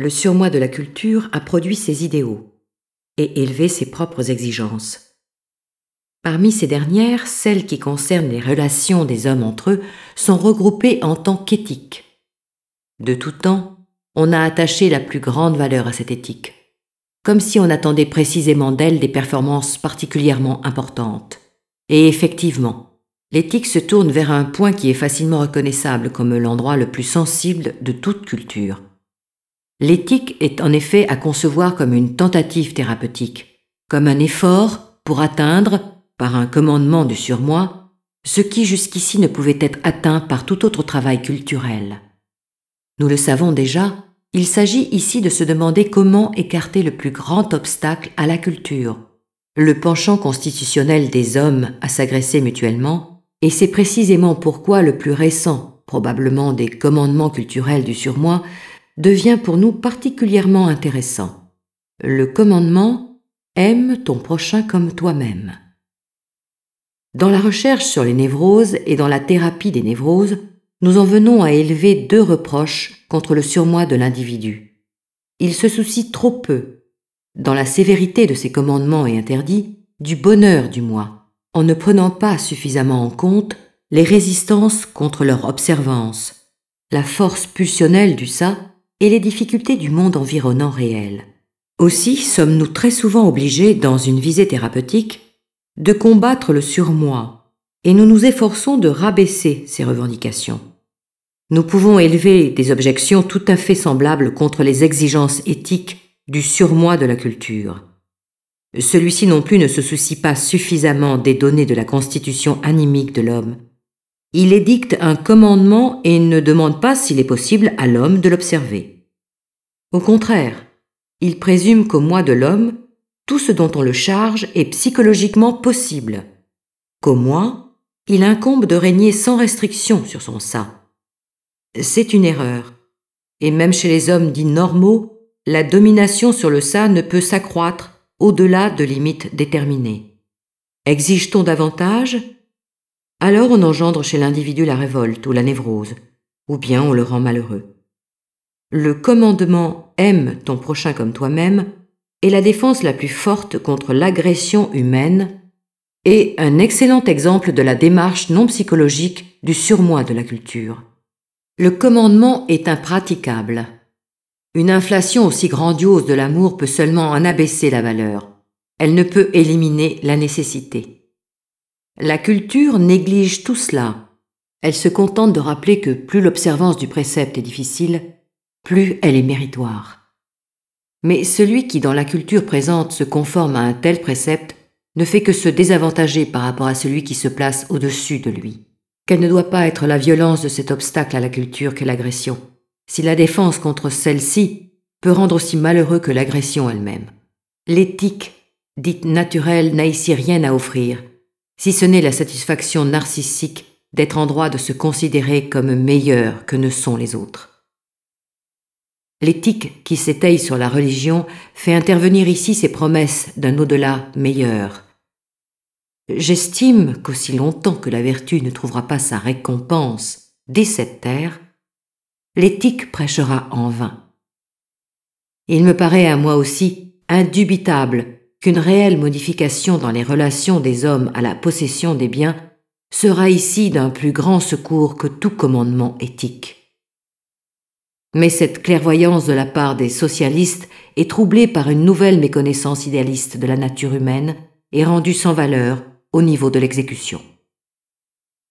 le surmoi de la culture a produit ses idéaux et élevé ses propres exigences. Parmi ces dernières, celles qui concernent les relations des hommes entre eux sont regroupées en tant qu'éthique. De tout temps, on a attaché la plus grande valeur à cette éthique, comme si on attendait précisément d'elle des performances particulièrement importantes. Et effectivement, l'éthique se tourne vers un point qui est facilement reconnaissable comme l'endroit le plus sensible de toute culture, L'éthique est en effet à concevoir comme une tentative thérapeutique, comme un effort pour atteindre, par un commandement du surmoi, ce qui jusqu'ici ne pouvait être atteint par tout autre travail culturel. Nous le savons déjà, il s'agit ici de se demander comment écarter le plus grand obstacle à la culture, le penchant constitutionnel des hommes à s'agresser mutuellement, et c'est précisément pourquoi le plus récent, probablement des commandements culturels du surmoi, devient pour nous particulièrement intéressant. Le commandement Aime ton prochain comme toi-même. Dans la recherche sur les névroses et dans la thérapie des névroses, nous en venons à élever deux reproches contre le surmoi de l'individu. Il se soucie trop peu, dans la sévérité de ses commandements et interdits, du bonheur du moi, en ne prenant pas suffisamment en compte les résistances contre leur observance, la force pulsionnelle du ça et les difficultés du monde environnant réel. Aussi sommes-nous très souvent obligés, dans une visée thérapeutique, de combattre le surmoi, et nous nous efforçons de rabaisser ces revendications. Nous pouvons élever des objections tout à fait semblables contre les exigences éthiques du surmoi de la culture. Celui-ci non plus ne se soucie pas suffisamment des données de la constitution animique de l'homme, il édicte un commandement et ne demande pas s'il est possible à l'homme de l'observer. Au contraire, il présume qu'au moins de l'homme, tout ce dont on le charge est psychologiquement possible, qu'au moins il incombe de régner sans restriction sur son ça. C'est une erreur. Et même chez les hommes dits normaux, la domination sur le ça ne peut s'accroître au-delà de limites déterminées. Exige-t-on davantage alors on engendre chez l'individu la révolte ou la névrose, ou bien on le rend malheureux. Le commandement aime ton prochain comme toi-même est la défense la plus forte contre l'agression humaine et un excellent exemple de la démarche non psychologique du surmoi de la culture. Le commandement est impraticable. Une inflation aussi grandiose de l'amour peut seulement en abaisser la valeur. Elle ne peut éliminer la nécessité. La culture néglige tout cela. Elle se contente de rappeler que plus l'observance du précepte est difficile, plus elle est méritoire. Mais celui qui dans la culture présente se conforme à un tel précepte ne fait que se désavantager par rapport à celui qui se place au-dessus de lui. Quelle ne doit pas être la violence de cet obstacle à la culture que l'agression, si la défense contre celle-ci peut rendre aussi malheureux que l'agression elle-même. L'éthique, dite naturelle, n'a ici rien à offrir, si ce n'est la satisfaction narcissique d'être en droit de se considérer comme meilleur que ne sont les autres. L'éthique qui s'étaye sur la religion fait intervenir ici ses promesses d'un au-delà meilleur. J'estime qu'aussi longtemps que la vertu ne trouvera pas sa récompense dès cette terre, l'éthique prêchera en vain. Il me paraît à moi aussi indubitable qu'une réelle modification dans les relations des hommes à la possession des biens sera ici d'un plus grand secours que tout commandement éthique. Mais cette clairvoyance de la part des socialistes est troublée par une nouvelle méconnaissance idéaliste de la nature humaine et rendue sans valeur au niveau de l'exécution.